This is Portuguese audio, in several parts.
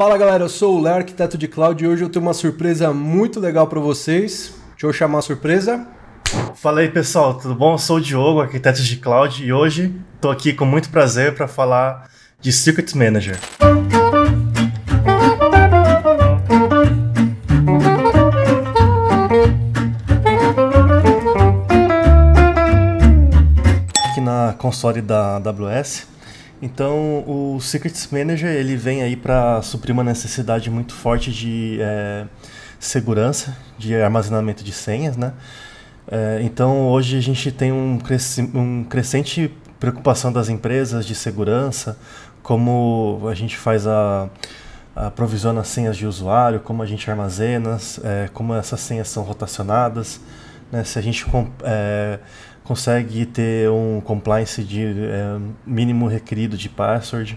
Fala galera, eu sou o Ler, arquiteto de cloud, e hoje eu tenho uma surpresa muito legal para vocês. Deixa eu chamar a surpresa. Fala aí pessoal, tudo bom? Eu sou o Diogo, arquiteto de cloud, e hoje estou aqui com muito prazer para falar de Secret Manager. Aqui na console da AWS então, o Secrets Manager ele vem aí para suprir uma necessidade muito forte de é, segurança, de armazenamento de senhas, né? É, então, hoje a gente tem um, cresc um crescente preocupação das empresas de segurança, como a gente faz a, aprovisiona as senhas de usuário, como a gente armazena, é, como essas senhas são rotacionadas, né? Se a gente é, consegue ter um compliance de é, mínimo requerido de password.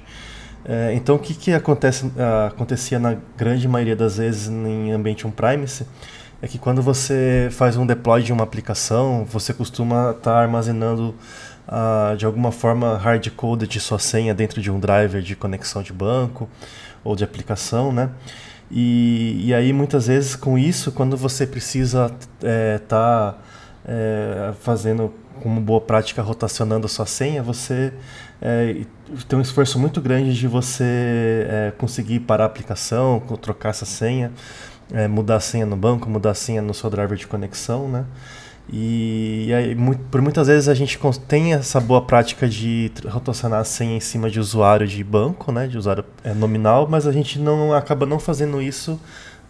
É, então, o que, que acontece, acontecia na grande maioria das vezes em ambiente on-premise é que quando você faz um deploy de uma aplicação, você costuma estar tá armazenando de alguma forma hard-coded sua senha dentro de um driver de conexão de banco ou de aplicação, né? E, e, aí muitas vezes com isso, quando você precisa estar é, tá, é, fazendo como boa prática rotacionando a sua senha, você é, tem um esforço muito grande de você é, conseguir parar a aplicação, trocar essa senha, é, mudar a senha no banco, mudar a senha no seu driver de conexão, né? E, e aí, muito, por muitas vezes a gente tem essa boa prática de rotacionar a senha em cima de usuário de banco, né, de usuário é, nominal, mas a gente não acaba não fazendo isso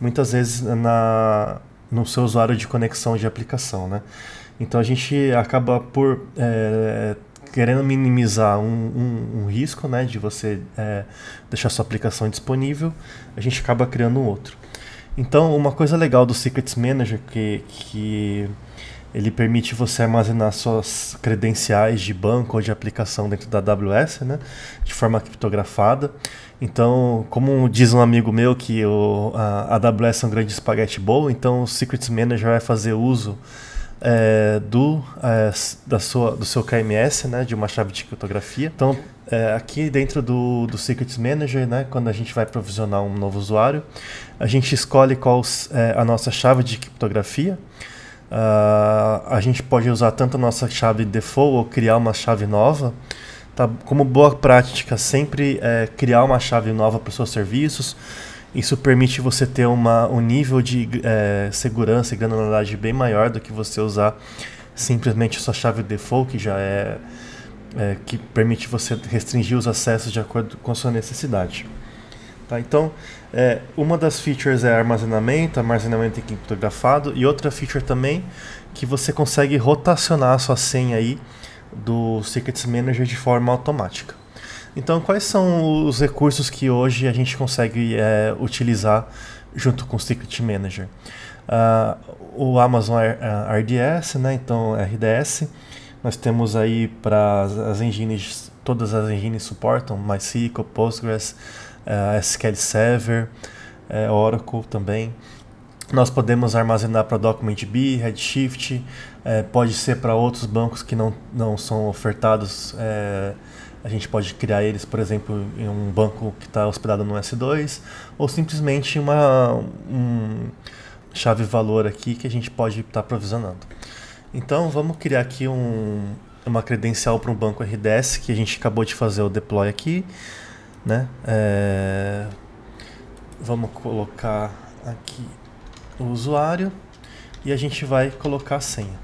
muitas vezes na, no seu usuário de conexão de aplicação, né? Então a gente acaba por é, querendo minimizar um, um, um, risco né, de você é, deixar sua aplicação disponível, a gente acaba criando outro. Então uma coisa legal do Secrets Manager que, que ele permite você armazenar suas credenciais de banco ou de aplicação dentro da AWS, né? De forma criptografada. Então, como diz um amigo meu que o, a, a AWS é um grande espaguete bowl, então o Secrets Manager vai fazer uso é, do, é, da sua, do seu KMS, né, de uma chave de criptografia. Então, é, aqui dentro do, do Secrets Manager, né, quando a gente vai provisionar um novo usuário, a gente escolhe qual é a nossa chave de criptografia. Uh, a gente pode usar tanto a nossa chave default ou criar uma chave nova. Tá? Como boa prática, sempre é, criar uma chave nova para os seus serviços isso permite você ter uma, um nível de é, segurança e granularidade bem maior do que você usar simplesmente sua chave default, que já é, é, que permite você restringir os acessos de acordo com a sua necessidade. Tá, então, é, uma das features é armazenamento, armazenamento criptografado, e outra feature também que você consegue rotacionar a sua senha aí do Secrets Manager de forma automática. Então, quais são os recursos que hoje a gente consegue é, utilizar junto com o Secret Manager? Uh, o Amazon RDS, ah, né? Então, RDS. Nós temos aí para as engines, todas as engines suportam MySQL, Postgres, uh, ah, SQL Server, uh, Oracle também. Nós podemos armazenar para DocumentDB, Redshift, é, pode ser para outros bancos que não, não são ofertados é, a gente pode criar eles, por exemplo, em um banco que está hospedado no S2, ou simplesmente uma um chave valor aqui que a gente pode estar tá provisionando. Então vamos criar aqui um, uma credencial para um banco RDS que a gente acabou de fazer o deploy aqui. Né? É... Vamos colocar aqui o usuário e a gente vai colocar a senha.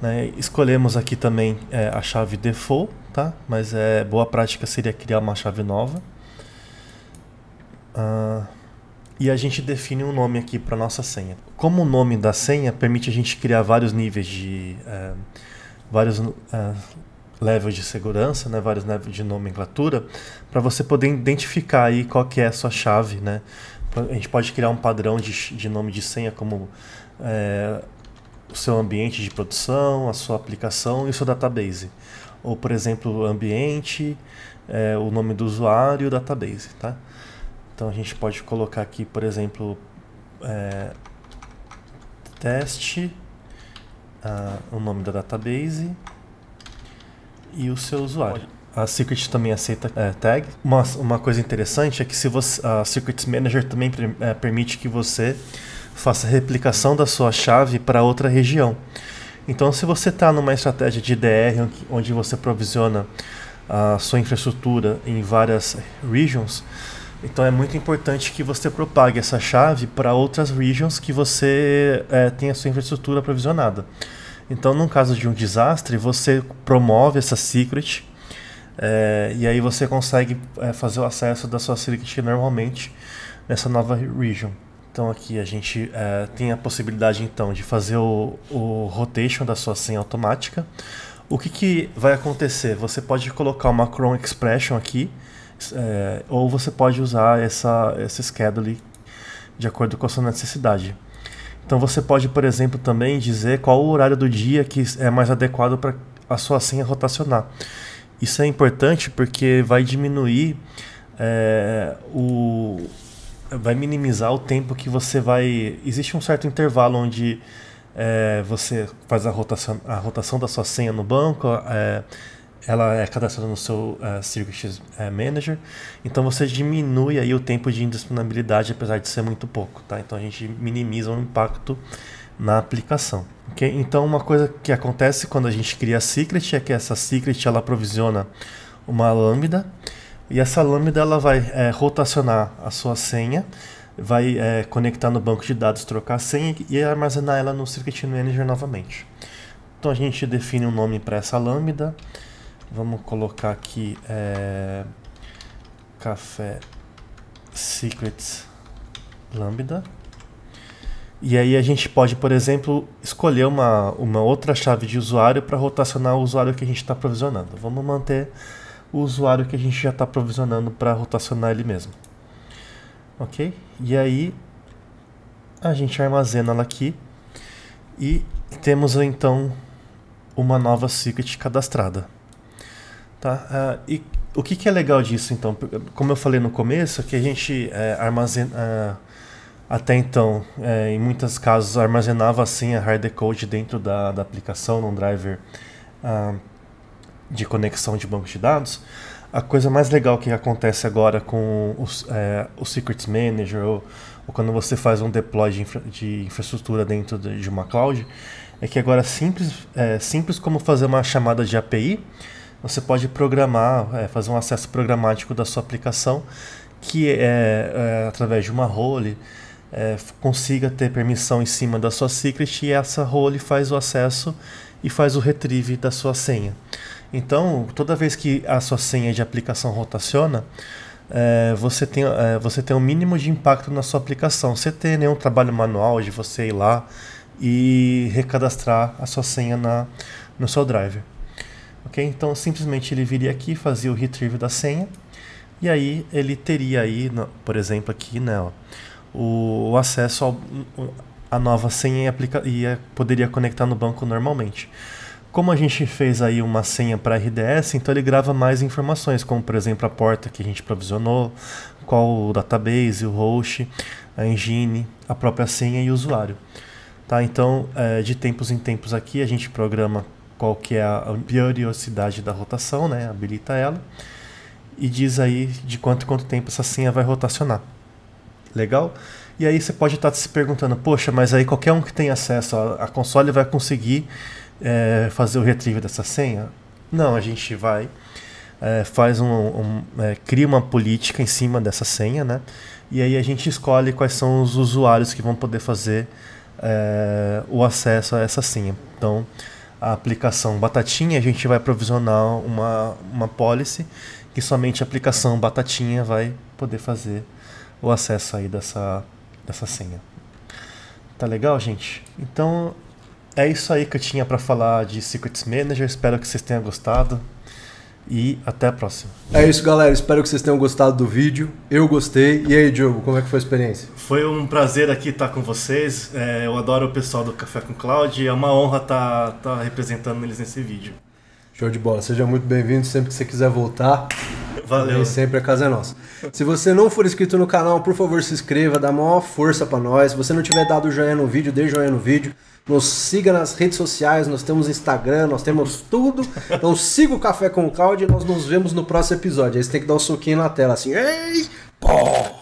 Né? Escolhemos aqui também é, a chave default, tá? mas é, boa prática seria criar uma chave nova. Ah, e a gente define um nome aqui para nossa senha. Como o nome da senha permite a gente criar vários níveis de... É, vários é, levels de segurança, né, vários níveis de nomenclatura, para você poder identificar aí qual que é a sua chave, né? Então, a gente pode criar um padrão de, de nome de senha como é, o seu ambiente de produção, a sua aplicação e o seu database. Ou, por exemplo, ambiente, é, o nome do usuário e o database. Tá? Então a gente pode colocar aqui, por exemplo, é, teste, ah, o nome da database e o seu usuário. A Secret também aceita é, tag. Uma, uma coisa interessante é que se você, a Secrets Manager também é, permite que você faça replicação da sua chave para outra região. Então, se você está numa estratégia de DR, onde você provisiona a sua infraestrutura em várias regions, então é muito importante que você propague essa chave para outras regions que você é, eh, tenha a sua infraestrutura provisionada. Então, no caso de um desastre, você promove essa secret é, e aí você consegue é, fazer o acesso da sua secret normalmente nessa nova region. Então aqui a gente é, tem a possibilidade então de fazer o, o rotation da sua senha automática. O que, que vai acontecer? Você pode colocar uma cron expression aqui, é, ou você pode usar essa, essa schedule de acordo com a sua necessidade. Então você pode, por exemplo, também dizer qual o horário do dia que é mais adequado para a sua senha rotacionar. Isso é importante porque vai diminuir é, o, vai minimizar o tempo que você vai. Existe um certo intervalo onde é, você faz a rotação, a rotação da sua senha no banco, é, ela é cadastrada no seu é, Circuit é, Manager, então você diminui aí o tempo de indisponibilidade, apesar de ser muito pouco, tá? Então a gente minimiza o impacto na aplicação. Okay? Então uma coisa que acontece quando a gente cria a Secret é que essa Secret ela provisiona uma lambda e essa lambda ela vai é, rotacionar a sua senha, vai é, conectar no banco de dados, trocar a senha e armazenar ela no Circuit Manager novamente. Então a gente define um nome para essa lambda. Vamos colocar aqui é, café secrets lambda. E aí a gente pode, por exemplo, escolher uma, uma outra chave de usuário para rotacionar o usuário que a gente está provisionando. Vamos manter o usuário que a gente já está provisionando para rotacionar ele mesmo. Ok? E aí a gente armazena ela aqui e temos então uma nova secret cadastrada. Tá? Uh, e o que, que, é legal disso então? Como eu falei no começo, que a gente é, armazena. Uh, até então, é, em muitos casos, armazenava assim a hard code dentro da, da aplicação num driver ah, de conexão de banco de dados, a coisa mais legal que acontece agora com os, é, o Secrets Manager ou, ou, quando você faz um deploy de, infra, de infraestrutura dentro de, de, uma cloud é que agora simples, é, simples como fazer uma chamada de API, você pode programar, é, fazer um acesso programático da sua aplicação que é, é através de uma role é, consiga ter permissão em cima da sua secret e essa role faz o acesso e faz o retrieve da sua senha. Então, toda vez que a sua senha de aplicação rotaciona, é, você, tem, é, você tem um mínimo de impacto na sua aplicação. Você tem nenhum trabalho manual de você ir lá e recadastrar a sua senha na, no seu driver. Okay? Então, simplesmente ele viria aqui, fazia o retrieve da senha, e aí ele teria aí, por exemplo, aqui, né, ó, o, acesso à a nova senha e, aplica, e eh, poderia conectar no banco normalmente. Como a gente fez aí uma senha para RDS, então ele grava mais informações, como por exemplo a porta que a gente provisionou, qual o database, o host, a engine, a própria senha e o usuário. Tá? Então, é, de tempos em tempos aqui, a gente programa qual que é a periodicidade da rotação, né? habilita ela, e diz aí de quanto quanto tempo essa senha vai rotacionar. Legal? E aí você pode estar se perguntando, poxa, mas aí qualquer um que tem acesso à console vai conseguir é, fazer o retrieve dessa senha? Não, a gente vai é, faz um, um é, cria uma política em cima dessa senha, né? E aí a gente escolhe quais são os usuários que vão poder fazer é, o acesso a essa senha. Então, a aplicação Batatinha, a gente vai provisionar uma, uma policy que somente a aplicação Batatinha vai poder fazer o acesso aí dessa, dessa senha. Tá legal, gente? Então, é isso aí que eu tinha para falar de Secrets Manager. Espero que vocês tenham gostado. E até a próxima. É isso, galera. Espero que vocês tenham gostado do vídeo. Eu gostei. E aí, Diogo, como é que foi a experiência? Foi um prazer aqui estar com vocês. É, eu adoro o pessoal do Café com Cloud. É uma honra estar, estar representando eles nesse vídeo. Show de bola. Seja muito bem-vindo sempre que você quiser voltar. Valeu. E sempre a casa é nossa. Se você não for inscrito no canal, por favor, se inscreva, dá maior força para nós. Se você não tiver dado joinha no vídeo, dê joinha no vídeo. Nos siga nas redes sociais, nós temos Instagram, nós temos tudo. Então siga o Café com o Claudio e nós nos vemos no próximo episódio. Aí você tem que dar um soquinho na tela assim. Ei! Pô!